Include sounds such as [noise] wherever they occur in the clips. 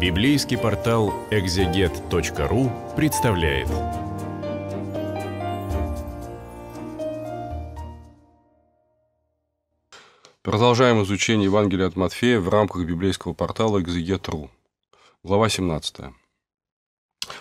Библейский портал экзегет.ру представляет. Продолжаем изучение Евангелия от Матфея в рамках библейского портала экзегет.ру. Глава 17.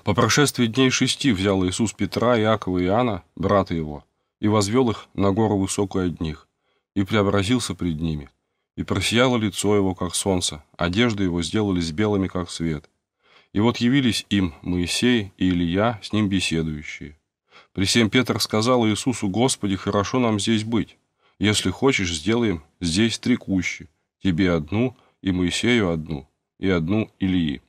По прошествии дней шести взял Иисус Петра, Иакова и Иоанна, брата его, и возвел их на гору высокую одних, и преобразился пред ними – и просияло лицо его, как солнце, одежды его сделались белыми, как свет. И вот явились им Моисей и Илья, с ним беседующие. При всем Петр сказал Иисусу, «Господи, хорошо нам здесь быть. Если хочешь, сделаем здесь три кущи, тебе одну и Моисею одну, и одну Ильи».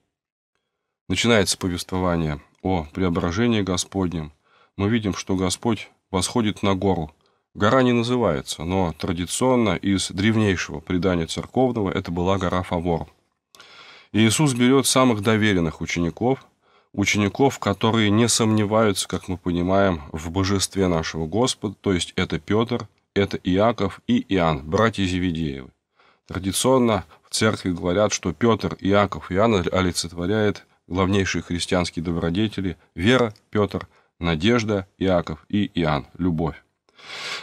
Начинается повествование о преображении Господнем. Мы видим, что Господь восходит на гору, Гора не называется, но традиционно из древнейшего предания церковного это была гора Фавор. И Иисус берет самых доверенных учеников, учеников, которые не сомневаются, как мы понимаем, в божестве нашего Господа, то есть это Петр, это Иаков и Иоанн, братья Зеведеевы. Традиционно в церкви говорят, что Петр, Иаков и Иоанн олицетворяет главнейшие христианские добродетели – вера, Петр, надежда, Иаков и Иоанн, любовь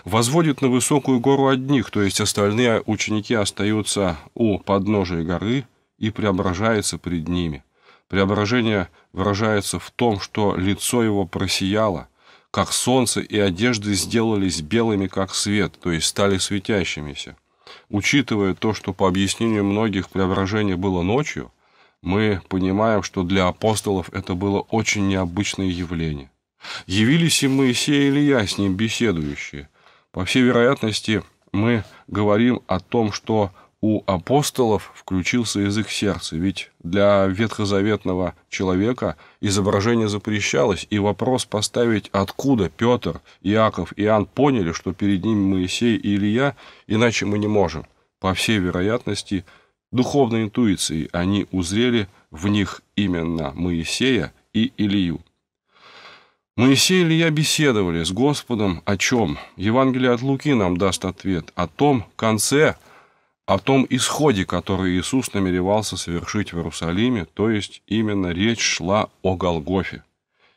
возводит на высокую гору одних, то есть остальные ученики остаются у подножия горы и преображается пред ними. Преображение выражается в том, что лицо его просияло, как солнце, и одежды сделались белыми, как свет, то есть стали светящимися. Учитывая то, что по объяснению многих преображение было ночью, мы понимаем, что для апостолов это было очень необычное явление. Явились и Моисей и Илья с ним беседующие. По всей вероятности, мы говорим о том, что у апостолов включился язык сердца, ведь для ветхозаветного человека изображение запрещалось, и вопрос поставить, откуда Петр, Иаков, Иоанн поняли, что перед ними Моисей и Илья, иначе мы не можем. По всей вероятности, духовной интуицией они узрели в них именно Моисея и Илью. Моисей и Илья беседовали с Господом о чем? Евангелие от Луки нам даст ответ. О том конце, о том исходе, который Иисус намеревался совершить в Иерусалиме, то есть именно речь шла о Голгофе.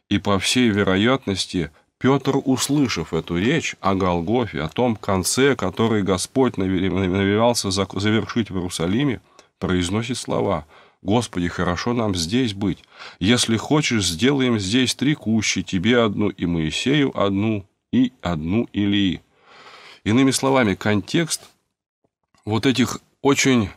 И по всей вероятности Петр, услышав эту речь о Голгофе, о том конце, который Господь намеревался завершить в Иерусалиме, произносит слова – Господи, хорошо нам здесь быть. Если хочешь, сделаем здесь три кущи, тебе одну и Моисею одну, и одну Илии. Иными словами, контекст вот этих очень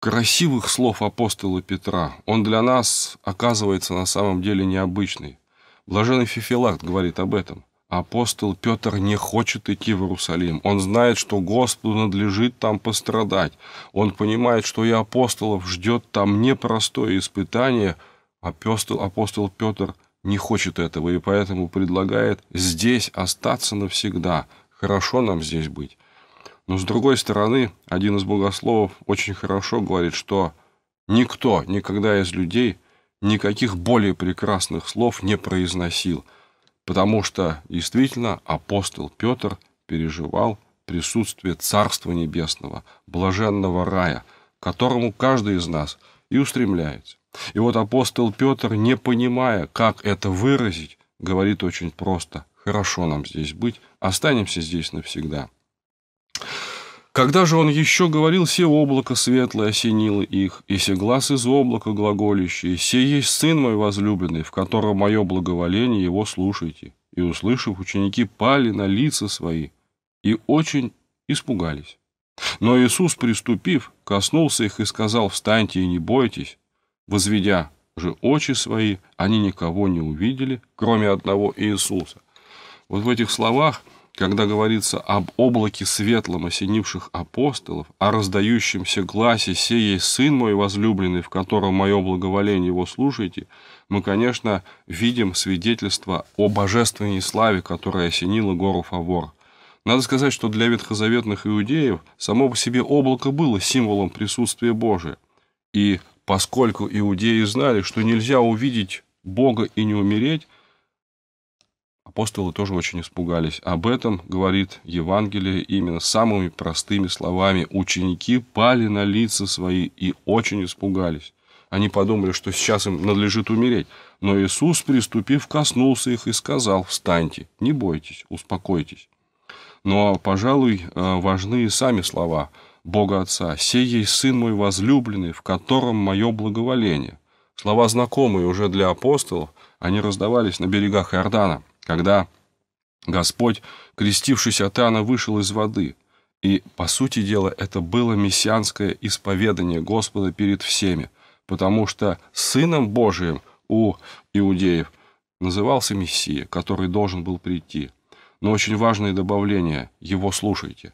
красивых слов апостола Петра, он для нас оказывается на самом деле необычный. Блаженный Фифилакт говорит об этом – апостол Петр не хочет идти в Иерусалим. Он знает, что Господу надлежит там пострадать. Он понимает, что и апостолов ждет там непростое испытание. Апостол, апостол Петр не хочет этого и поэтому предлагает здесь остаться навсегда. Хорошо нам здесь быть. Но с другой стороны, один из богословов очень хорошо говорит, что никто никогда из людей никаких более прекрасных слов не произносил – потому что действительно апостол Петр переживал присутствие Царства Небесного, блаженного рая, к которому каждый из нас и устремляется. И вот апостол Петр, не понимая, как это выразить, говорит очень просто «хорошо нам здесь быть, останемся здесь навсегда». Когда же он еще говорил, все облако светлое осенило их, и все глаз из облака глаголющий, Все есть сын мой возлюбленный, в котором мое благоволение его слушайте». И, услышав, ученики пали на лица свои и очень испугались. Но Иисус, приступив, коснулся их и сказал, «Встаньте и не бойтесь». Возведя же очи свои, они никого не увидели, кроме одного Иисуса. Вот в этих словах – когда говорится об облаке светлом, осенивших апостолов, о раздающемся гласе «Сей есть Сын мой возлюбленный, в котором мое благоволение его слушайте», мы, конечно, видим свидетельство о божественной славе, которая осенила гору Фавор. Надо сказать, что для ветхозаветных иудеев само по себе облако было символом присутствия Божия. И поскольку иудеи знали, что нельзя увидеть Бога и не умереть, апостолы тоже очень испугались. Об этом говорит Евангелие именно самыми простыми словами. Ученики пали на лица свои и очень испугались. Они подумали, что сейчас им надлежит умереть. Но Иисус, приступив, коснулся их и сказал, «Встаньте, не бойтесь, успокойтесь». Но, ну, а, пожалуй, а, важны и сами слова Бога Отца. «Сей есть Сын мой возлюбленный, в котором мое благоволение». Слова знакомые уже для апостолов, они раздавались на берегах Иордана – когда Господь, крестившись от Иоанна, вышел из воды, и, по сути дела, это было мессианское исповедание Господа перед всеми, потому что Сыном Божиим у иудеев назывался Мессия, который должен был прийти. Но очень важное добавление – его слушайте.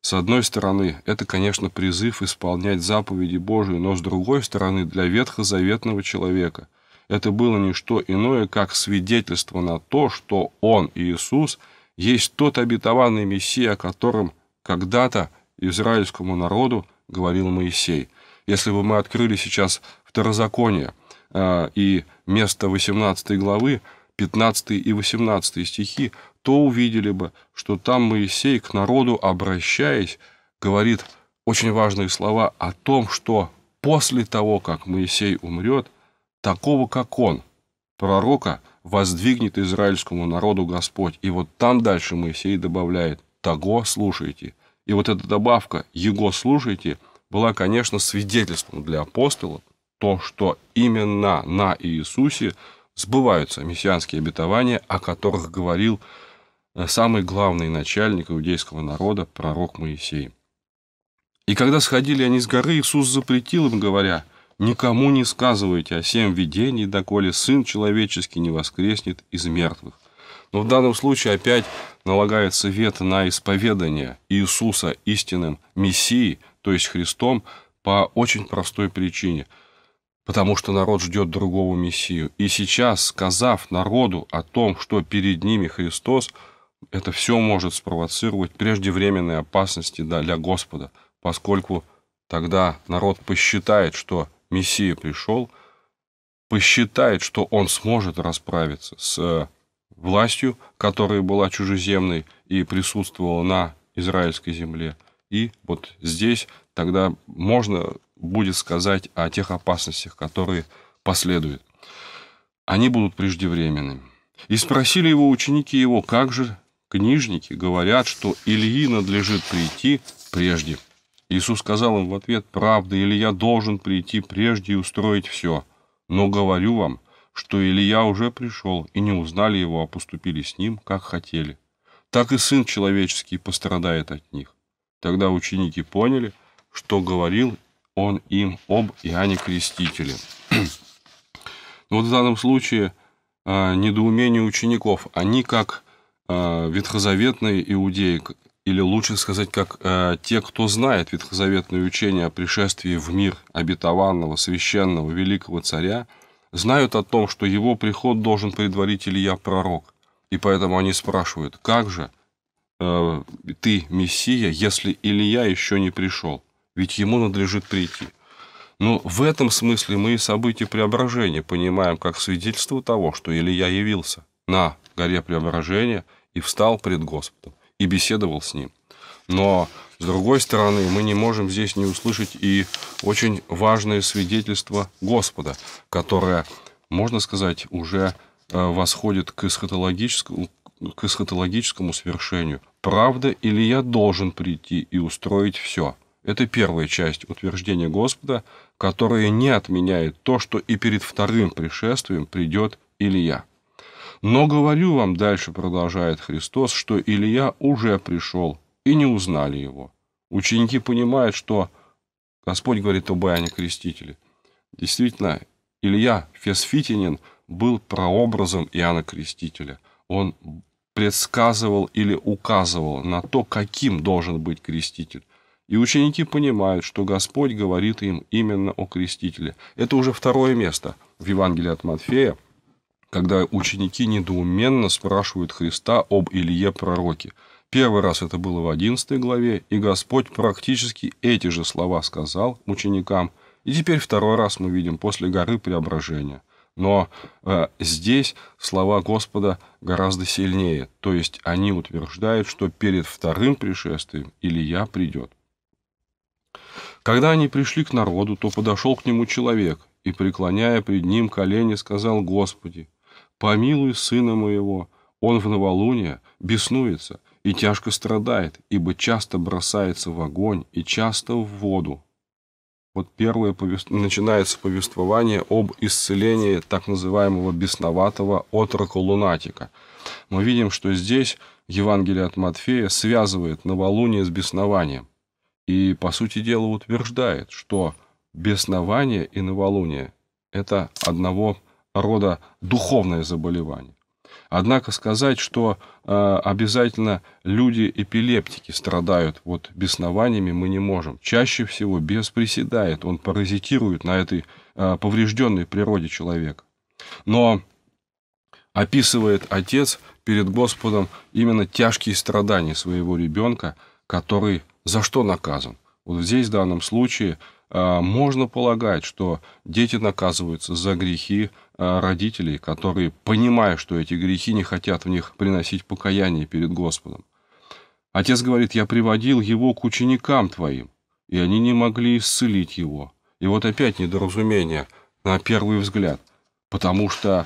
С одной стороны, это, конечно, призыв исполнять заповеди Божии, но с другой стороны, для ветхозаветного человека – это было не что иное, как свидетельство на то, что Он, Иисус, есть тот обетованный Мессия, о котором когда-то израильскому народу говорил Моисей. Если бы мы открыли сейчас второзаконие э, и место 18 главы, 15 и 18 стихи, то увидели бы, что там Моисей к народу, обращаясь, говорит очень важные слова о том, что после того, как Моисей умрет, такого, как он, пророка, воздвигнет израильскому народу Господь. И вот там дальше Моисей добавляет «того слушайте». И вот эта добавка «его слушайте» была, конечно, свидетельством для апостола, то, что именно на Иисусе сбываются мессианские обетования, о которых говорил э, самый главный начальник иудейского народа, пророк Моисей. И когда сходили они с горы, Иисус запретил им, говоря – Никому не сказывайте о всем видении, доколе Сын Человеческий не воскреснет из мертвых. Но в данном случае опять налагается вето на исповедание Иисуса истинным Мессией, то есть Христом, по очень простой причине. Потому что народ ждет другого Мессию. И сейчас, сказав народу о том, что перед ними Христос, это все может спровоцировать преждевременные опасности для Господа, поскольку тогда народ посчитает, что Мессия пришел, посчитает, что он сможет расправиться с э, властью, которая была чужеземной и присутствовала на израильской земле. И вот здесь тогда можно будет сказать о тех опасностях, которые последуют. Они будут преждевременными. И спросили его ученики его, как же книжники говорят, что Ильи надлежит прийти прежде. Иисус сказал им в ответ, «Правда, Илья должен прийти прежде и устроить все. Но говорю вам, что Илья уже пришел, и не узнали его, а поступили с ним, как хотели. Так и Сын Человеческий пострадает от них». Тогда ученики поняли, что говорил он им об Иоанне Крестителе. [clears throat] вот в данном случае а, недоумение учеников. Они, как а, ветхозаветные иудеи, или лучше сказать, как э, те, кто знает ветхозаветное учение о пришествии в мир обетованного, священного, великого царя, знают о том, что его приход должен предварить Илья пророк. И поэтому они спрашивают, как же э, ты, Мессия, если Илья еще не пришел? Ведь ему надлежит прийти. Но ну, в этом смысле мы и события преображения понимаем как свидетельство того, что Илья явился на горе преображения и встал пред Господом и беседовал с ним. Но, с другой стороны, мы не можем здесь не услышать и очень важное свидетельство Господа, которое, можно сказать, уже э, восходит к эсхатологическому, к эсхатологическому свершению. «Правда или я должен прийти и устроить все?» Это первая часть утверждения Господа, которая не отменяет то, что и перед вторым пришествием придет Илья. Но говорю вам, дальше продолжает Христос, что Илья уже пришел, и не узнали его. Ученики понимают, что Господь говорит об Иоанне Крестителе. Действительно, Илья Фесфитинин был прообразом Иоанна Крестителя. Он предсказывал или указывал на то, каким должен быть креститель. И ученики понимают, что Господь говорит им именно о крестителе. Это уже второе место в Евангелии от Матфея – когда ученики недоуменно спрашивают Христа об Илье пророке. Первый раз это было в 11 главе, и Господь практически эти же слова сказал ученикам. И теперь второй раз мы видим после горы преображения. Но э, здесь слова Господа гораздо сильнее. То есть они утверждают, что перед вторым пришествием Илья придет. Когда они пришли к народу, то подошел к нему человек и, преклоняя пред ним колени, сказал «Господи, помилуй сына моего, он в новолуние беснуется и тяжко страдает, ибо часто бросается в огонь и часто в воду». Вот первое повест... начинается повествование об исцелении так называемого бесноватого отрока лунатика. Мы видим, что здесь Евангелие от Матфея связывает новолуние с беснованием. И, по сути дела, утверждает, что беснование и новолуние – это одного рода духовное заболевание. Однако сказать, что э, обязательно люди-эпилептики страдают вот беснованиями, мы не можем. Чаще всего бес приседает, он паразитирует на этой э, поврежденной природе человека. Но описывает отец перед Господом именно тяжкие страдания своего ребенка, который за что наказан. Вот здесь в данном случае э, можно полагать, что дети наказываются за грехи, Э, родителей, которые, понимая, что эти грехи, не хотят в них приносить покаяние перед Господом. Отец говорит, я приводил его к ученикам твоим, и они не могли исцелить его. И вот опять недоразумение на первый взгляд, потому что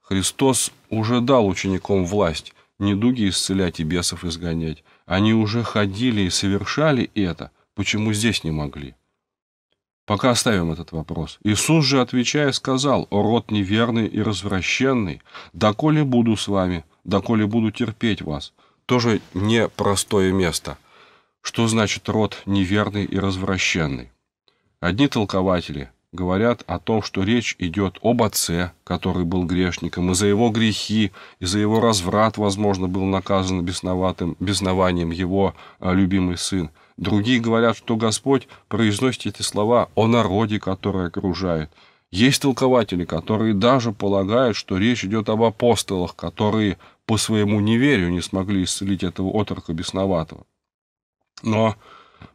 Христос уже дал ученикам власть недуги исцелять и бесов изгонять. Они уже ходили и совершали это, почему здесь не могли? Пока оставим этот вопрос. Иисус же, отвечая, сказал, «О род неверный и развращенный, доколе буду с вами, доколе буду терпеть вас». Тоже непростое место. Что значит род неверный и развращенный? Одни толкователи говорят о том, что речь идет об отце, который был грешником, и за его грехи, и за его разврат, возможно, был наказан бесноватым, безнованием его а, любимый сын – Другие говорят, что Господь произносит эти слова о народе, который окружает. Есть толкователи, которые даже полагают, что речь идет об апостолах, которые по своему неверию не смогли исцелить этого отрока бесноватого. Но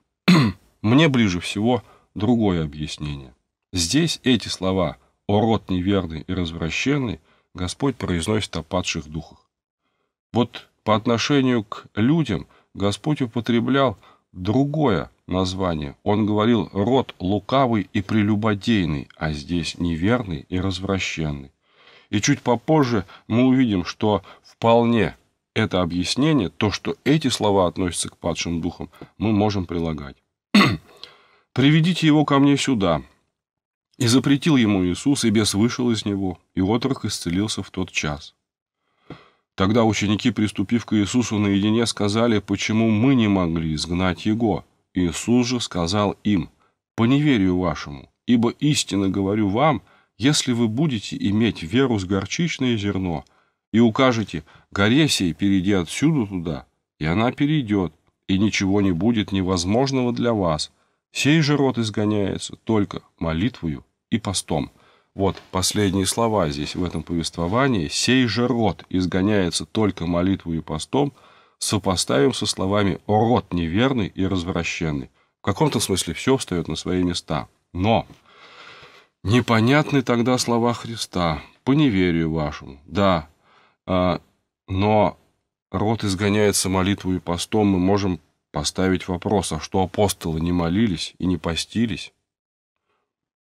[clears throat] мне ближе всего другое объяснение. Здесь эти слова «о род неверный и развращенный» Господь произносит о падших духах. Вот по отношению к людям Господь употреблял – другое название. Он говорил «род лукавый и прелюбодейный», а здесь «неверный и развращенный». И чуть попозже мы увидим, что вполне это объяснение, то, что эти слова относятся к падшим духам, мы можем прилагать. [clears throat] «Приведите его ко мне сюда». И запретил ему Иисус, и бес вышел из него, и отрок исцелился в тот час. Тогда ученики, приступив к Иисусу наедине, сказали, почему мы не могли изгнать его. Иисус же сказал им, по неверию вашему, ибо истинно говорю вам, если вы будете иметь веру с горчичное зерно, и укажете, горе сей, перейди отсюда туда, и она перейдет, и ничего не будет невозможного для вас. Сей же род изгоняется только молитвою и постом». Вот последние слова здесь в этом повествовании. «Сей же род изгоняется только молитвой и постом», сопоставим со словами «О род неверный и развращенный». В каком-то смысле все встает на свои места. Но непонятны тогда слова Христа «по неверию вашему». Да, а, но род изгоняется молитвой и постом, мы можем поставить вопрос, а что апостолы не молились и не постились?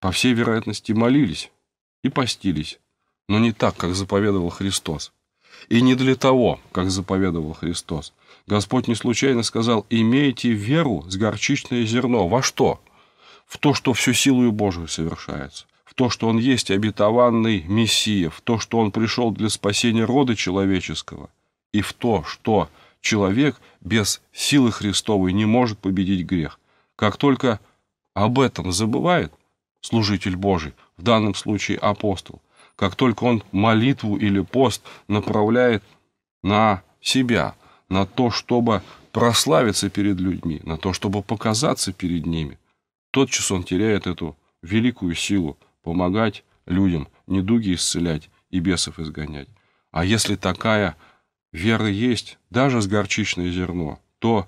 По всей вероятности, молились и постились, но не так, как заповедовал Христос. И не для того, как заповедовал Христос. Господь не случайно сказал, имейте веру с горчичное зерно. Во что? В то, что всю силу Божию совершается. В то, что Он есть обетованный Мессия. В то, что Он пришел для спасения рода человеческого. И в то, что человек без силы Христовой не может победить грех. Как только об этом забывает служитель Божий, в данном случае апостол, как только он молитву или пост направляет на себя, на то, чтобы прославиться перед людьми, на то, чтобы показаться перед ними, тотчас он теряет эту великую силу помогать людям, недуги исцелять и бесов изгонять. А если такая вера есть, даже с горчичное зерно, то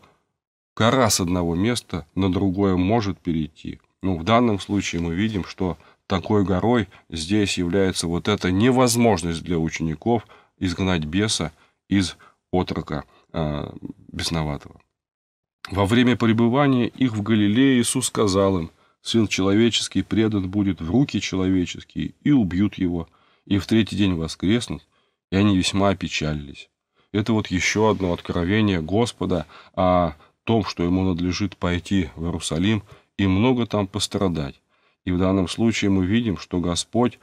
кора с одного места на другое может перейти. Ну, в данном случае мы видим, что такой горой здесь является вот эта невозможность для учеников изгнать беса из отрока э, бесноватого. Во время пребывания их в Галилее Иисус сказал им, «Сын человеческий предан будет в руки человеческие, и убьют его, и в третий день воскреснут». И они весьма опечалились. Это вот еще одно откровение Господа о том, что ему надлежит пойти в Иерусалим и много там пострадать. И в данном случае мы видим, что Господь,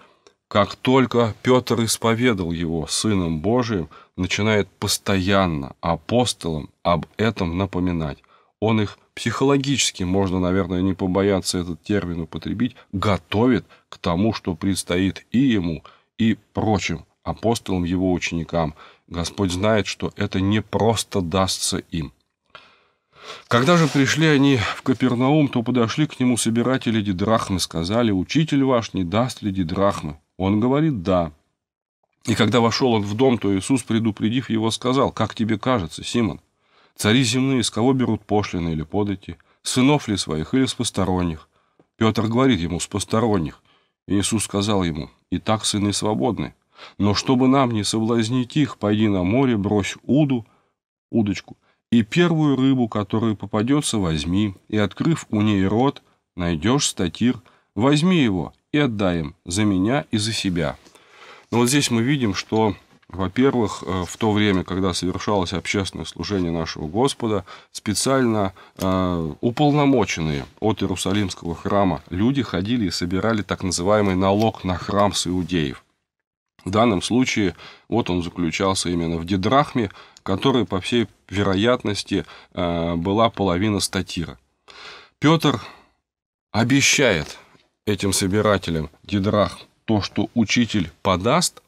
как только Петр исповедал его Сыном Божиим, начинает постоянно апостолам об этом напоминать. Он их психологически, можно, наверное, не побояться этот термин употребить, готовит к тому, что предстоит и ему, и прочим апостолам, его ученикам. Господь знает, что это не просто дастся им – когда же пришли они в Капернаум, то подошли к нему собиратели Дидрахмы, сказали, «Учитель ваш не даст ли Дидрахмы?» Он говорит, «Да». И когда вошел он в дом, то Иисус, предупредив его, сказал, «Как тебе кажется, Симон, цари земные с кого берут пошлины или подати, сынов ли своих или с посторонних?» Петр говорит ему, «С посторонних». Иисус сказал ему, «И так сыны свободны, но чтобы нам не соблазнить их, пойди на море, брось уду, удочку, и первую рыбу, которая попадется, возьми, и, открыв у ней рот, найдешь статир, возьми его и отдай им за меня и за себя. Но ну, вот здесь мы видим, что, во-первых, э, в то время, когда совершалось общественное служение нашего Господа, специально э, уполномоченные от Иерусалимского храма люди ходили и собирали так называемый налог на храм с иудеев. В данном случае вот он заключался именно в Дедрахме, которой, по всей вероятности, э, была половина статира. Петр обещает этим собирателям Дидрах то, что учитель подаст,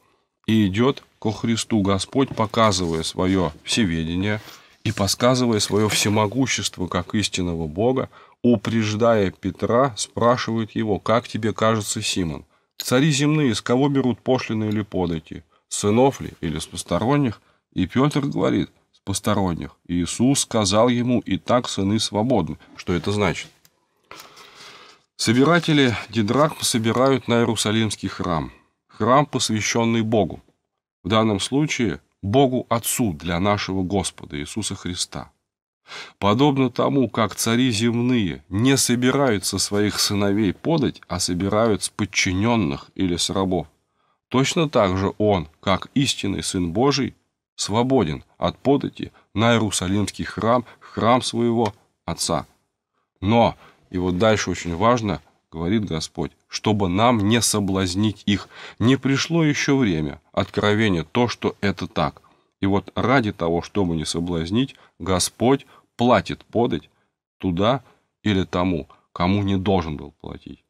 и идет ко Христу Господь, показывая свое всеведение и подсказывая свое всемогущество как истинного Бога, упреждая Петра, спрашивает его, как тебе кажется, Симон, цари земные, с кого берут пошлины или подати, сынов ли или с посторонних, и Петр говорит с посторонних. Иисус сказал ему, и так сыны свободны. Что это значит? Собиратели Дидрахм собирают на Иерусалимский храм. Храм, посвященный Богу. В данном случае Богу Отцу для нашего Господа Иисуса Христа. Подобно тому, как цари земные не собирают со своих сыновей подать, а собирают с подчиненных или с рабов, точно так же он, как истинный Сын Божий, свободен от подати на Иерусалимский храм, храм своего Отца. Но, и вот дальше очень важно, говорит Господь, чтобы нам не соблазнить их, не пришло еще время, откровение, то, что это так. И вот ради того, чтобы не соблазнить, Господь платит подать туда или тому, кому не должен был платить.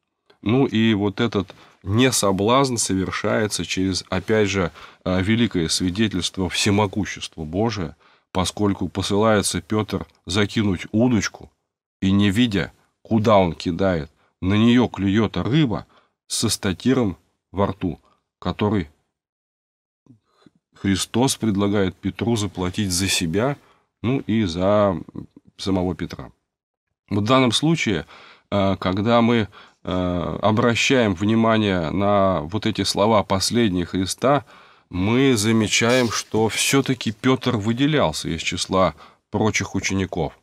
Ну и вот этот не соблазн совершается через, опять же, э, великое свидетельство всемогущества Божия, поскольку посылается Петр закинуть удочку, и не видя, куда он кидает, на нее клюет рыба со статиром во рту, который Христос предлагает Петру заплатить за себя, ну и за самого Петра. В данном случае, э, когда мы Э, обращаем внимание на вот эти слова последних Христа», мы замечаем, что все-таки Петр выделялся из числа прочих учеников.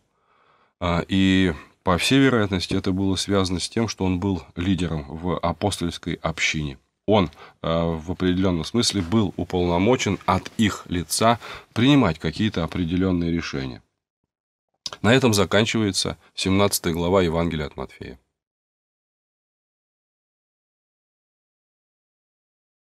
А, и, по всей вероятности, это было связано с тем, что он был лидером в апостольской общине. Он э, в определенном смысле был уполномочен от их лица принимать какие-то определенные решения. На этом заканчивается 17 глава Евангелия от Матфея.